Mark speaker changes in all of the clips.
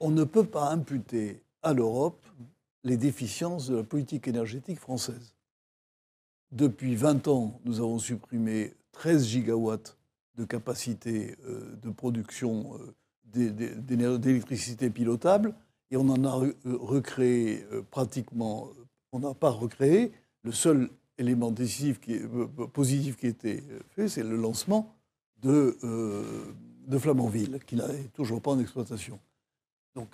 Speaker 1: on ne peut pas imputer à l'Europe les déficiences de la politique énergétique française. Depuis 20 ans, nous avons supprimé 13 gigawatts de capacité euh, de production euh, d'électricité pilotable et on en a euh, recréé pratiquement, on n'a pas recréé, le seul élément décisif positif qui a été fait, c'est le lancement de, de Flamanville, qui n'est toujours pas en exploitation. Donc,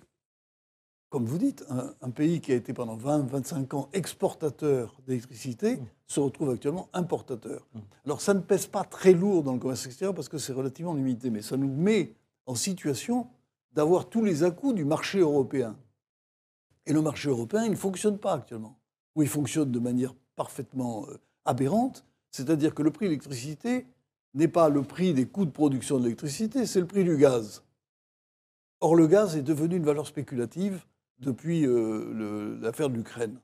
Speaker 1: comme vous dites, un, pays qui a été pendant 20-25 ans exportateur d'électricité mmh. se retrouve actuellement importateur. Mmh. Alors ça ne pèse pas très lourd dans le commerce extérieur parce que c'est relativement limité, mais ça nous met en situation d'avoir tous les à du marché européen. Et le marché européen, il ne fonctionne pas actuellement, ou il fonctionne de manière parfaitement euh, aberrante, c'est-à-dire que le prix de l'électricité n'est pas le prix des coûts de production de l'électricité, c'est le prix du gaz. Or, le gaz est devenu une valeur spéculative depuis euh, l'affaire de l'Ukraine.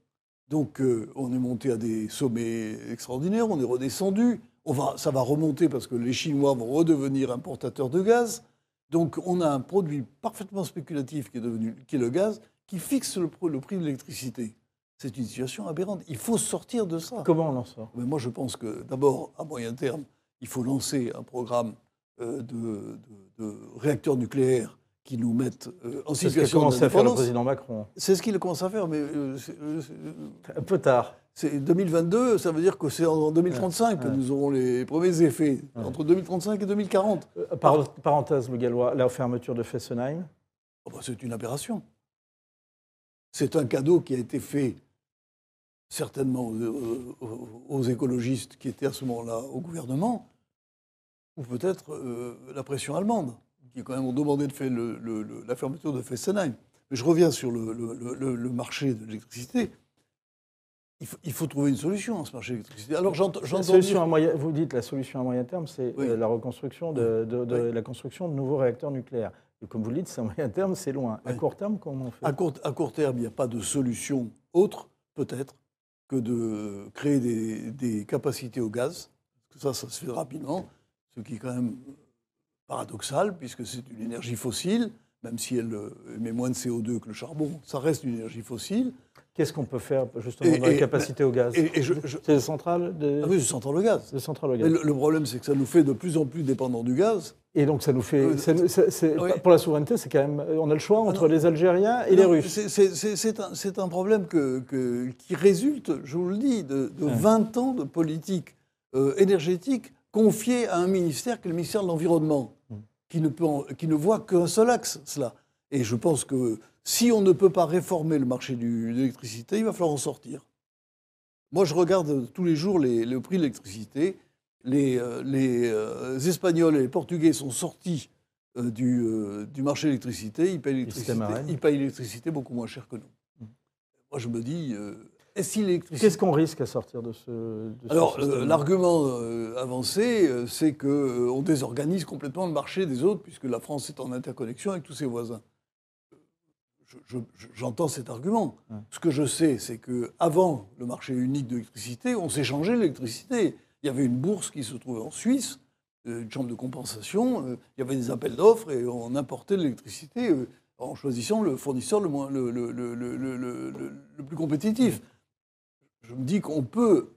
Speaker 1: Donc, euh, on est monté à des sommets extraordinaires, on est redescendu. On va, ça va remonter parce que les Chinois vont redevenir importateurs de gaz. Donc, on a un produit parfaitement spéculatif qui est, devenu, qui est le gaz, qui fixe le, prix de l'électricité. C'est une situation aberrante. Il faut sortir de ça. Comment on en sort Mais Moi, je pense que d'abord, à moyen terme, il faut lancer un programme euh, de, de réacteurs nucléaires qui nous mettent euh, en situation C'est ce à faire le président Macron. C'est ce qu'il commence à faire, mais... Euh, euh, un peu tard. C'est 2022, ça veut dire que c'est en 2035 que nous aurons les premiers effets, entre 2035 et 2040. par, parenthèse, le Gallois, la fermeture de Fessenheim oh, bah, C'est une aberration. C'est un cadeau qui a été fait certainement aux, écologistes qui étaient à ce moment-là au gouvernement, ou peut-être la pression allemande qui quand même ont demandé de faire la fermeture de Fessenheim. Mais je reviens sur le, marché de l'électricité. Il, faut, trouver une solution à ce marché de l'électricité. Alors j'entends vous dites la solution à moyen terme, c'est euh, la reconstruction de, la construction de nouveaux réacteurs nucléaires. comme vous le dites, c'est à moyen terme, c'est loin. À court terme, comment on fait à court, terme, il n'y a pas de solution autre, peut-être, que de créer des, capacités au gaz. ça, ça se fait rapidement, ce qui est quand même paradoxal, puisque c'est une énergie fossile, même si elle euh, émet moins de CO2 que le charbon, ça reste une énergie fossile. Qu'est-ce qu'on peut faire justement dans la capacité au gaz C'est le de... Ah oui, c'est au gaz. Central au gaz. Le, problème, c'est que ça nous fait de plus en plus dépendants du gaz. Et donc ça nous fait... Euh, ah pour la souveraineté, c'est quand même... Euh, on a le choix ah entre les Algériens et les Russes. C'est un, problème qui résulte, je vous le dis, de, 20 ans de politique énergétique Confier à un ministère qui est le ministère de l'Environnement, qui, ne peut qui ne voit qu'un seul axe, cela. Et je pense que si on ne peut pas réformer le marché de l'électricité, il va falloir en sortir. Moi, je regarde tous les jours les, le prix de l'électricité. Les, euh, les euh, Espagnols et les Portugais sont sortis euh, du, du, marché de l'électricité. Ils payent l'électricité, beaucoup moins cher que nous. Mm. Moi, je me dis, Qu'est-ce qu'on risque à sortir de ce. De Alors, euh, l'argument euh, avancé, euh, c'est qu'on désorganise complètement le marché des autres, puisque la France est en interconnexion avec tous ses voisins. J'entends cet argument. Ce que je sais, c'est qu'avant le marché unique de l'électricité, on s'échangeait l'électricité. Il y avait une bourse qui se trouvait en Suisse, une chambre de compensation, il y avait des appels d'offres et on importait l'électricité en choisissant le fournisseur le, moins, le, le, le plus compétitif je me dis qu'on peut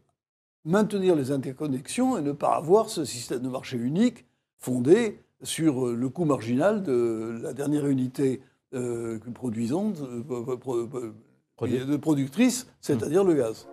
Speaker 1: maintenir les interconnexions et ne pas avoir ce système de marché unique fondé sur euh, le coût marginal de la dernière unité euh, produisante, euh, de productrice, hmm. c'est-à-dire le gaz.